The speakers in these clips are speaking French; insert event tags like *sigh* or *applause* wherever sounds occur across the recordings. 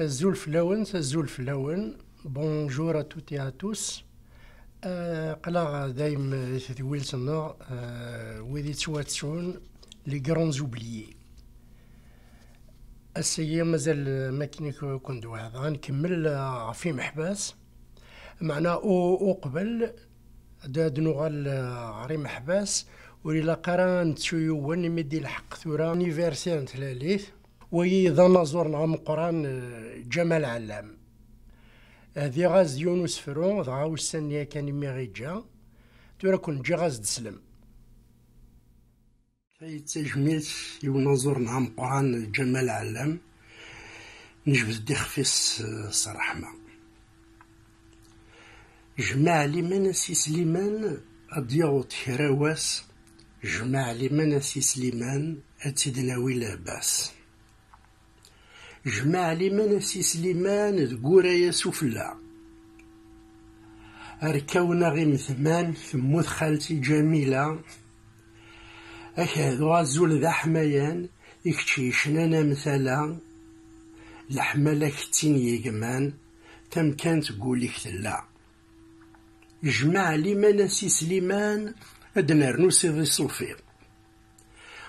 الزول فلاون الزول فلاون بونجور توتي ا توس قلا دايم ثويل سنة آه، ويدي تواتسون لي كرون زوبليي السيا مازال ما كاين كندو هذا غنكمل آه، في محباس معنا او قبل داد نوغال عري آه، محباس ولي لا قران تشيو ون مدي الحق ثورا انيفيرسير تلاليث وإذا نزور نعم قران آه، جمال علام هذي غاز يونس فرو ضعاو السنية كان مي غيجا تورا كون جي غاز دسلم في يو يونزور نعم قران جمال علام نجبد دي خفيس آه، ما جمع لي مناسي سليمان أضيعو تهراواس جمع لي مناسي سليمان أتدناوي لاباس جمع لي مناسي سليمان تقورا يا سفلا ركونا غيم ثمان ثموث خالتي جميلة أكادو أزول ذا حمايان إكتشيشنا مثلا لحمالا كتين يجمان تم كانت قولي كتلا جمع لي مناسي سليمان أدنا نوسي ذي صوفيط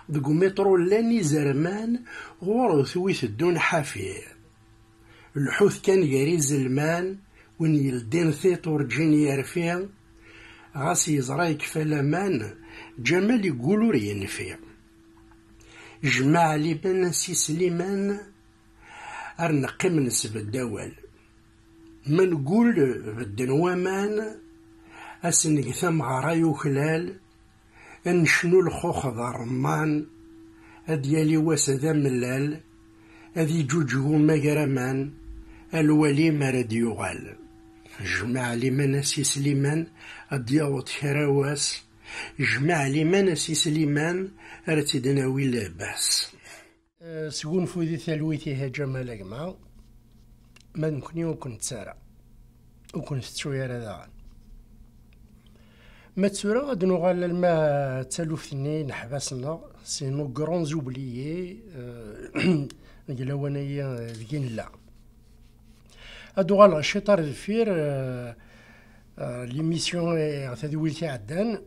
دقو مترو لاني زرمان غورو ثويت الدون حافي الحوث كان يريز زلمان ون يلدين ثيتور جيني يرفي غاسي يزرايك فلامان جمال يقولو ينفي فيه لي بن سي سليمان ارنقي من سب الدول من قول بدن ومان اسنقثم عرايو خلال انشنو الخوخ ذا رمان أد واس ذا ملال أد يجوجهو مجرمان الولي مرد يغال جمع لي مناسي سليمان أد يوض جمع لي مناسي سليمان أرتدنا لاباس أه، سكون فودي ثلويتي ها جمالك ما من كني وكنت سارة وكنت شوية رادعان ما تسورا غادي نوغال الما تالوفتني نحبسنا سي نو كرون زوبليي قلا وانايا ذكين لا هادو غال الشيطار دفير ليميسيون هذا ويلتي عدان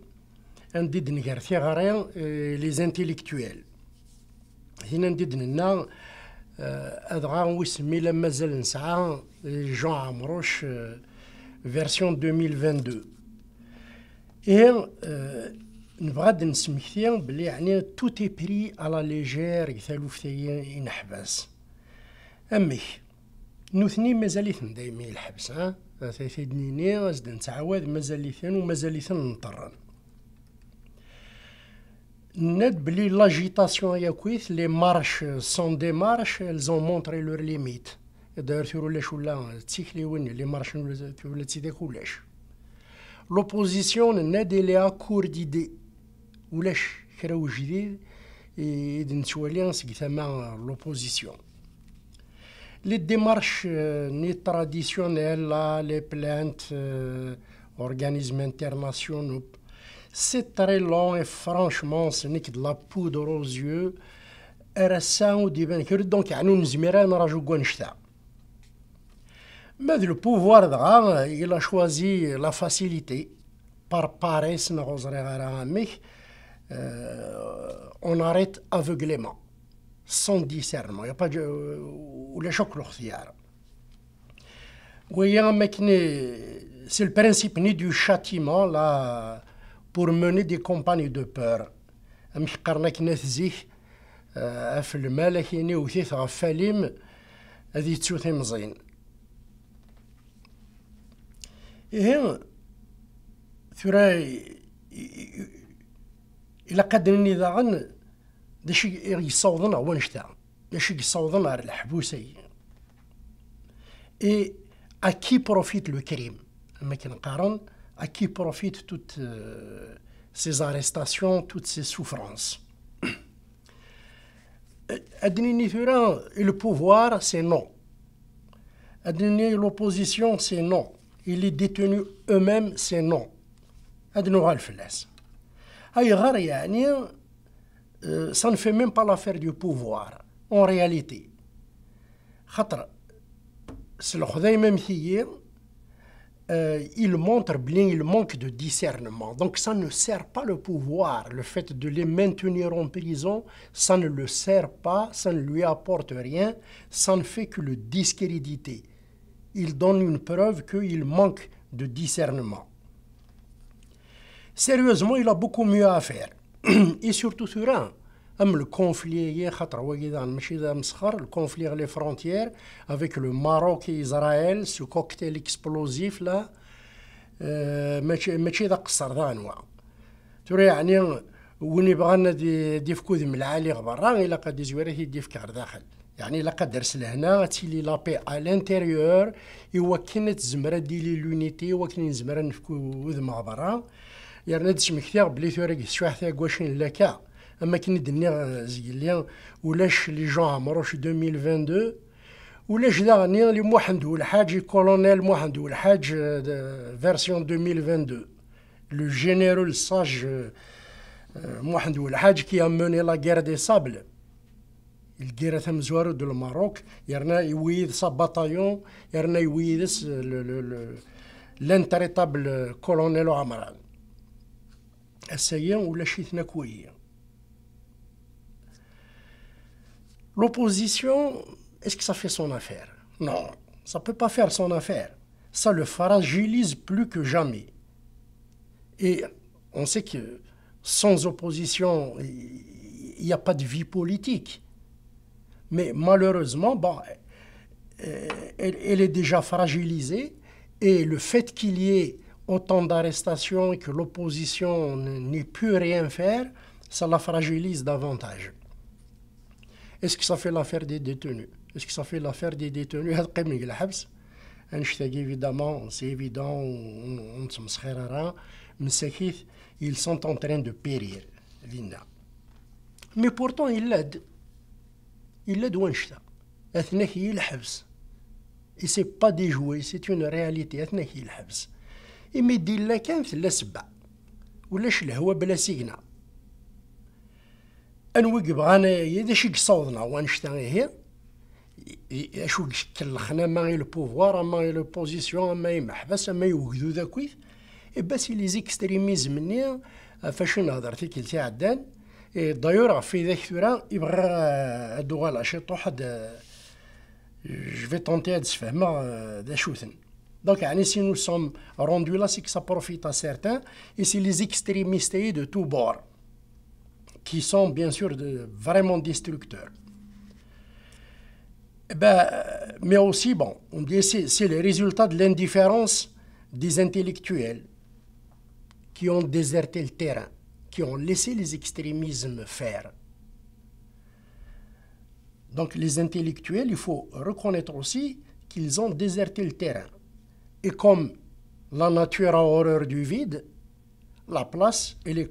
نديد نقر في غاري لي زانتيليكتويل هنا نديد هاد ادغا ويسمي لما مازال نسعى جون عمروش فيرسيون 2022 إير نبغاد نسمكتي بلي يعني توتي بري على ليجير في ينحبس أمي نوثني مازاليتن دايما الحبس ها تيثيدنيني أزد نتعاود مازاليتن ومازاليتن نطرن ند بلي لاجيتاسيون كويث لي مارش سون دي مارش الزون مونتري لور ليميت داير ثيرو ولا تيكلي وين لي مارش ولا تيداك ولاش l'opposition n'est نادي لها كور Ou ولاش كرا et إذا نتوالي qui ثما l'opposition. les démarches euh, traditionnelles, les plaintes, euh, organismes internationaux, c'est très long et franchement, ce n'est que de la poudre aux yeux. RSA ou des Donc, nous, nous, nous, nous, nous, mais ben, le pouvoir, il a choisi la facilité. Par paresse, euh, on arrête aveuglément, sans discernement. Il n'y a pas de. Euh, choc les chocs C'est le principe né du châtiment là, pour mener des campagnes de peur. Euh, se ihi tura ilaq ad nini daɣen d acu yessawḍen ɣer wannect-a d qui yessawḍen ɣer leḥbus-ayi Et à qui profite le crime am akken qqaren à qui profite toutes euh, ces arrestations toutes ces souffrances ad nini et le pouvoir c'est non ad nini l'opposition c'est non eux-mêmes eux-mêmes نون noms euh, ça ne fait même pas l'affaire du pouvoir, en réalité. pouvoir euh, il montre bien il manque de discernement. Donc ça ne sert pas le pouvoir. Le fait de les maintenir en prison, ça ne le sert pas, ça ne lui apporte rien, ça ne fait que le discréditer il donne une preuve qu'il manque de discernement. Sérieusement, il a beaucoup mieux à faire. *clears throat* Et surtout sur un. Le conflit, le conflit à les frontières avec le Maroc et Israël, ce cocktail explosif là, conflit ذا قصر ذا انواع Tu دي ديف كوذ غبران قد يعني الا كدرس لهنا لا لابي ا لانتيريور ايوا زمره تزمر ديلي لونيتي ايوا كي زمرة نفكو وذ مع برا يرنا تسمكتي بلي ثوريك شواحتها كواشن لكا اما كي ندني زيليا ولاش لي جون عمروش 2022 ولاش غني لي موحد والحاج كولونيل موحد والحاج فيرسيون 2022 لو جينيرال ساج آه، موحد والحاج كي اموني لا غير دي سابل le ثم زوارو دو الماروك يرنا يويد سا باتايون يرنا colonel لانتريتابل كولونيل عمران ولا L'opposition, est-ce que ça fait son affaire Non, ça ne peut pas faire son affaire. Ça le fragilise plus que jamais. Et on sait que sans opposition, il n'y a pas de vie politique. Mais malheureusement, bon, bah, euh, elle, est déjà fragilisée et le fait qu'il y ait autant d'arrestations et que l'opposition n'ait pu rien faire, ça la fragilise davantage. Est-ce que ça fait l'affaire des détenus Est-ce que ça fait l'affaire des détenus hein, Évidemment, c'est évident, on se mais ils sont en train de périr, Mais pourtant, ils l'aident. الا دوان شتا اثنا كي الحبس اي سي با دي جوي سي اون رياليتي اثنا كي الحبس إمي لا كان ثلا سبع ولاش الهوا بلا سينا أنوي بغانا إذا شي قصاوضنا وانشتا غير اشو كلخنا ما غير البوفوار ما غير البوزيسيون ما يمحبس ما يوجدو ذاكويث باس لي زيكستريميزم ني فاش نهضر في كلتي عدان D'ailleurs, en fait, il y a je vais tenter de se faire des choses. Donc, si nous sommes rendus là, c'est que ça profite à certains, et c'est les extrémistes de tous bords, qui sont bien sûr vraiment destructeurs. Eh ben, mais aussi, bon, on dit c'est le résultat de l'indifférence des intellectuels qui ont déserté le terrain qui ont laissé les extrémismes faire. Donc les intellectuels, il faut reconnaître aussi qu'ils ont déserté le terrain. Et comme la nature a horreur du vide, la place, elle est,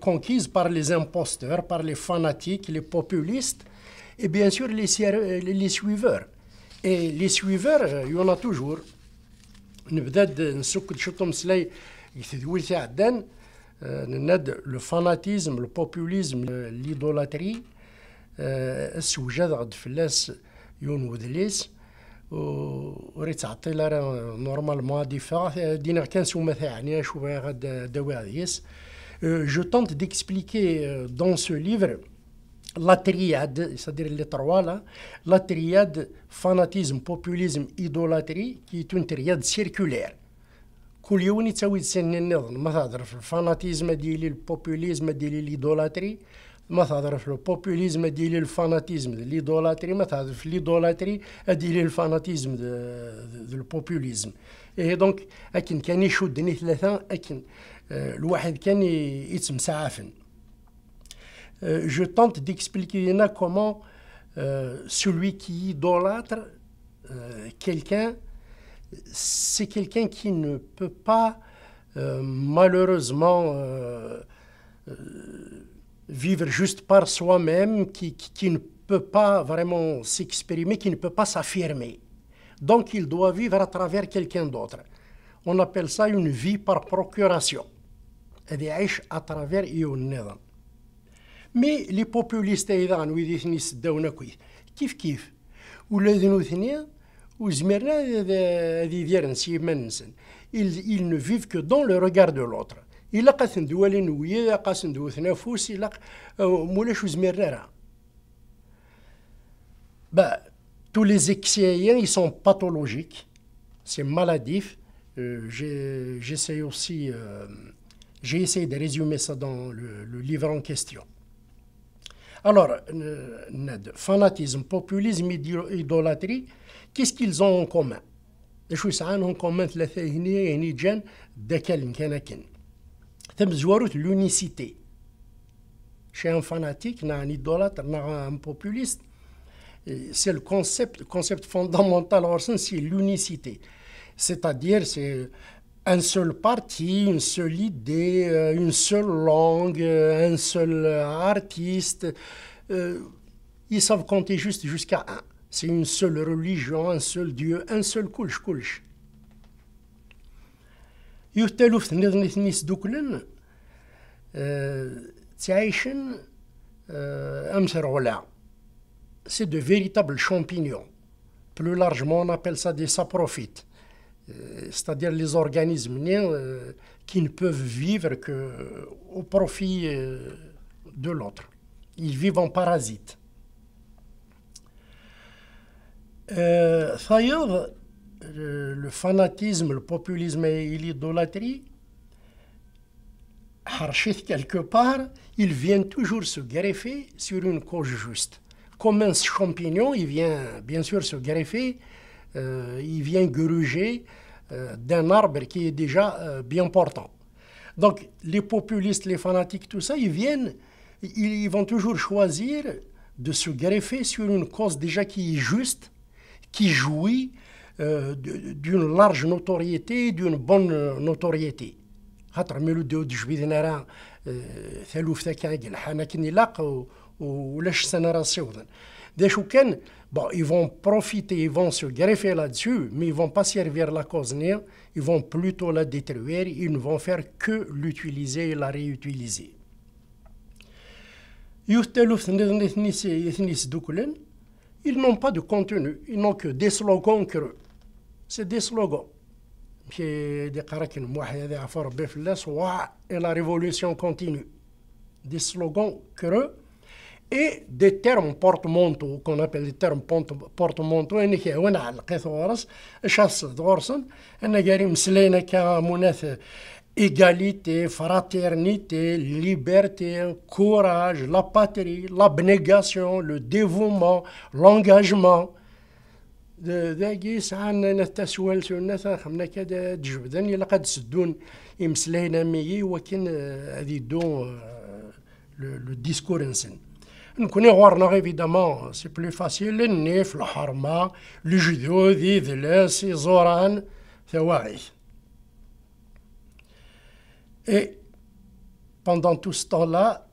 conquise par les imposteurs, par les fanatiques, les populistes, et bien sûr les, les suiveurs. Et les suiveurs, euh, il y en a toujours. Euh, dit euh, le fanatisme, le populisme, l'idolâtrie, c'est un sujet qui est très important. Il est normalement différent. Il est très important. Je tente d'expliquer euh, dans ce livre la triade, c'est-à-dire les trois la triade fanatisme, populisme, idolâtrie, qui est une triade circulaire. كل يوم يتساوي سن النظام ما تهضر في الفاناتيزم ديالي البوبوليزم ديالي ليدولاتري ما تهضر في البوبوليزم ديالي الفاناتيزم ليدولاتري ما تهضر في ليدولاتري ديالي الفاناتيزم ديال البوبوليزم ايه دونك اكن كان يشدني ثلاثه اكن آه، الواحد كان يتمسعفن آه، je جو تونت ديكسبليكي euh, كومون سولوي كي euh, كيلكان c'est quelqu'un qui ne peut pas euh, malheureusement euh, euh, vivre juste par soi-même, qui, ne peut pas vraiment s'exprimer, qui ne peut pas s'affirmer. Donc il doit vivre à travers quelqu'un d'autre. On appelle ça une vie par procuration. à travers Mais les populistes, ils disent, kif kif. Les Ismériens ils, ils ne vivent que dans le regard de l'autre. Il a qu'un duel en ouïe, il a qu'un duel en affouce, il a moulech aux Bah, tous les excéiens, ils sont pathologiques, c'est maladif. Euh, J'essaie aussi, euh, j'ai essayé de résumer ça dans le, le livre en question. Alors, euh, fanatisme, populisme, idolâtrie, qu'est-ce qu'ils ont en commun ايش يسعانهم يعني جان ont C'est l'unicité. chez un fanatique, un idolâtre, un populiste, c'est le concept, concept fondamental c'est l'unicité. C'est-à-dire, c'est un seul parti, une seule idée, euh, une seule langue, euh, un seul artiste. Euh, ils savent compter juste jusqu'à un. C'est une seule religion, un seul Dieu, un seul kulch couche euh, euh, C'est de véritables champignons. Plus largement, on appelle ça des saprophytes, euh, c'est-à-dire les organismes qui ne peuvent vivre qu'au profit de l'autre. Ils vivent en parasites. Euh, le, fanatisme, le populisme et l'idolâtrie, quelque part, ils viennent toujours se greffer sur une cause juste. Comme un champignon, il vient bien sûr se greffer, euh, il vient gruger euh, d'un arbre qui est déjà euh, bien portant. Donc les populistes, les fanatiques, tout ça, ils viennent, ils vont toujours choisir de se greffer sur une cause déjà qui est juste qui jouit euh, d'une large notoriété, d'une bonne euh, notoriété. Hein. ils vont profiter, ils vont se greffer là-dessus, mais ils ne vont pas servir la cause ils vont plutôt la détruire, ils ne vont faire que l'utiliser et la réutiliser. Ils n'ont pas de contenu, ils n'ont que des slogans creux. C'est des slogans. Et la révolution continue. Des slogans creux et des termes porte manteau qu'on appelle des termes porte les égalité, fraternité, liberté, courage, la patrie, l'abnégation, le dévouement, l'engagement. Le, le discours nous connaissons évidemment, c'est plus facile, le nif le harma, le judo, le zoran, c'est اي بوندون تو ستون لا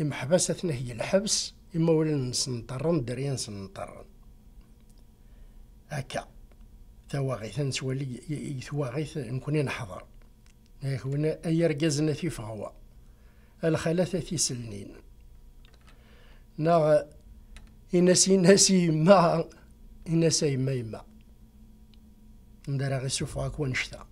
إما حبستنا هي الحبس إما ولا نسنطر ندري نسنطر هكا توا غيث نسولي يثوا غيث نكوني نحضر هنا أي رجازنا في فغوا الخلاثة في سلنين نا إنسي ناسي ما إنسي ما يما ندرى غي سوف غاكوا نشتا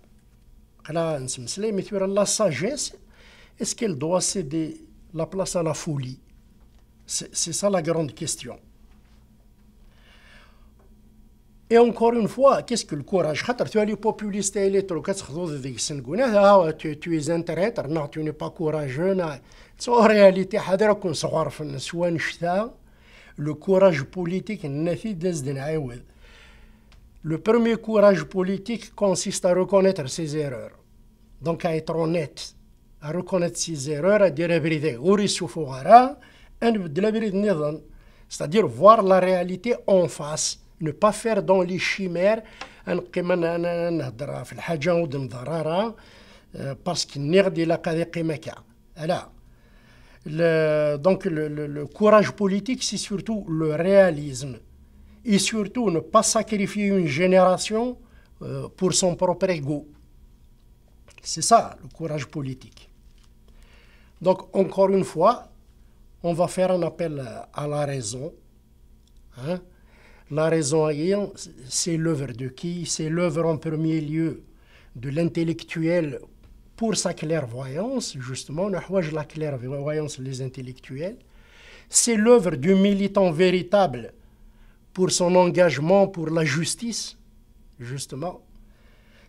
là, mais tu la sagesse, est-ce qu'elle doit céder la place à la folie C'est ça la grande question. Et encore une fois, qu'est-ce que le courage ah Tu es populiste et électorale, tu es un traître, non, tu n'es pas courageux. En réalité, le courage politique n'est pas le Le premier courage politique consiste à reconnaître ses erreurs donc à être honnête, à reconnaître ses erreurs, à dire la vérité. C'est-à-dire voir la réalité en face, ne pas faire dans les chimères, euh, parce qu'il le, donc le, le, courage politique, c'est surtout le réalisme. Et surtout ne pas sacrifier une génération euh, pour son propre ego. C'est ça, le courage politique. Donc, encore une fois, on va faire un appel à la raison. Hein. La raison ayant, c'est l'œuvre de qui C'est l'œuvre en premier lieu de l'intellectuel pour sa clairvoyance, justement, la clairvoyance des intellectuels. C'est l'œuvre du militant véritable pour son engagement pour la justice, justement.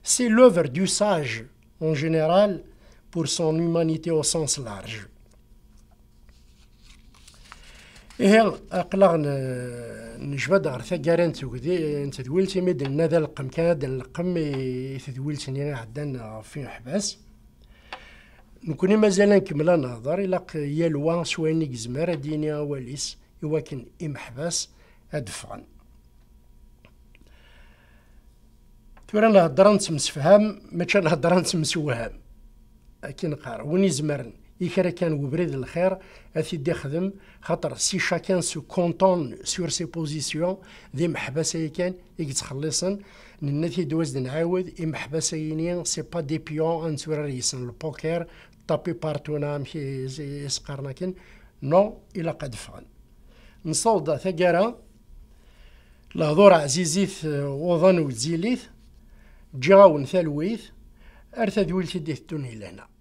C'est l'œuvre du sage en général pour son humanité au sens large. إيه أقلع نجبد غير ثقارة نتوكدي نتدويلتي ميد ذا القم كان ذا القم تدويلتي نينا عدنا في حباس نكوني مازال نكمل نهضر إلا يلوان سواني كزمار دينيا واليس إوا كان إمحباس أدفعن تورا الهضره نتمسفهام ماشي الهضره نتمسوهام كي نقار وين يزمرن يكرا كان وبريد الخير دي خدم خاطر سي شاكان سو كونتون سور سي بوزيسيون ذي محبسه كان يتخلصن نتي دوز نعاود اي محبسه ينين سي با دي بيون سور ريسن البوكر طابي بارتونا مشي يسقرنا كن نو الى قد فعل نصوض ثقارة لهضور عزيزيث وظن وزيليث جاون ثالويث ارثا ويل سديث الدنيا لهنا